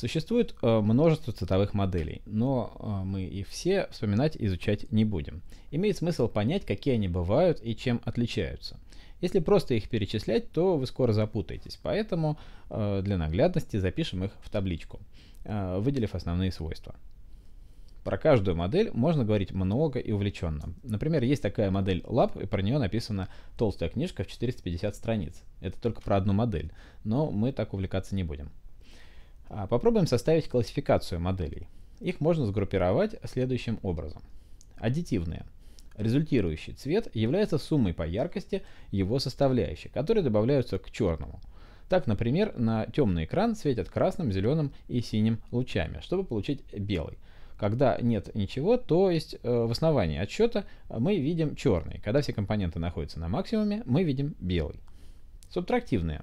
Существует э, множество цветовых моделей, но э, мы их все вспоминать и изучать не будем. Имеет смысл понять, какие они бывают и чем отличаются. Если просто их перечислять, то вы скоро запутаетесь, поэтому э, для наглядности запишем их в табличку, выделив основные свойства. Про каждую модель можно говорить много и увлеченно. Например, есть такая модель Lab, и про нее написана толстая книжка в 450 страниц. Это только про одну модель, но мы так увлекаться не будем. А попробуем составить классификацию моделей. Их можно сгруппировать следующим образом. Аддитивные. Результирующий цвет является суммой по яркости его составляющих, которые добавляются к черному. Так, например, на темный экран светят красным, зеленым и синим лучами, чтобы получить белый. Когда нет ничего, то есть э, в основании отсчета мы видим черный. Когда все компоненты находятся на максимуме, мы видим белый. Субтрактивные.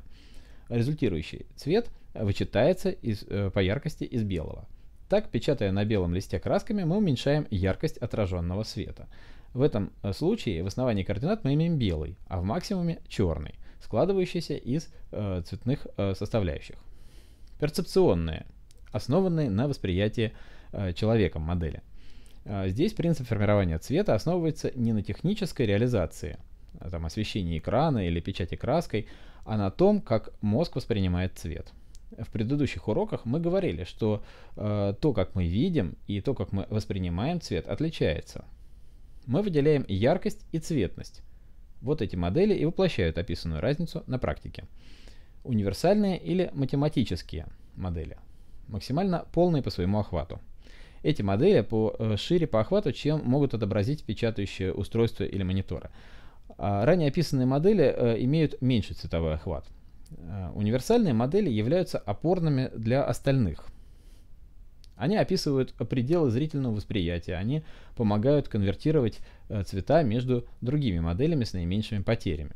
Результирующий цвет вычитается из, э, по яркости из белого. Так, печатая на белом листе красками, мы уменьшаем яркость отраженного света. В этом э, случае в основании координат мы имеем белый, а в максимуме черный, складывающийся из э, цветных э, составляющих. Перцепционные, основанные на восприятии э, человеком модели. Э, здесь принцип формирования цвета основывается не на технической реализации, там, освещении экрана или печати краской, а на том, как мозг воспринимает цвет в предыдущих уроках мы говорили, что э, то, как мы видим и то, как мы воспринимаем цвет, отличается. Мы выделяем яркость и цветность. Вот эти модели и воплощают описанную разницу на практике. Универсальные или математические модели. Максимально полные по своему охвату. Эти модели по, э, шире по охвату, чем могут отобразить печатающее устройство или мониторы. А ранее описанные модели э, имеют меньший цветовой охват – Э, универсальные модели являются опорными для остальных. Они описывают пределы зрительного восприятия, они помогают конвертировать э, цвета между другими моделями с наименьшими потерями.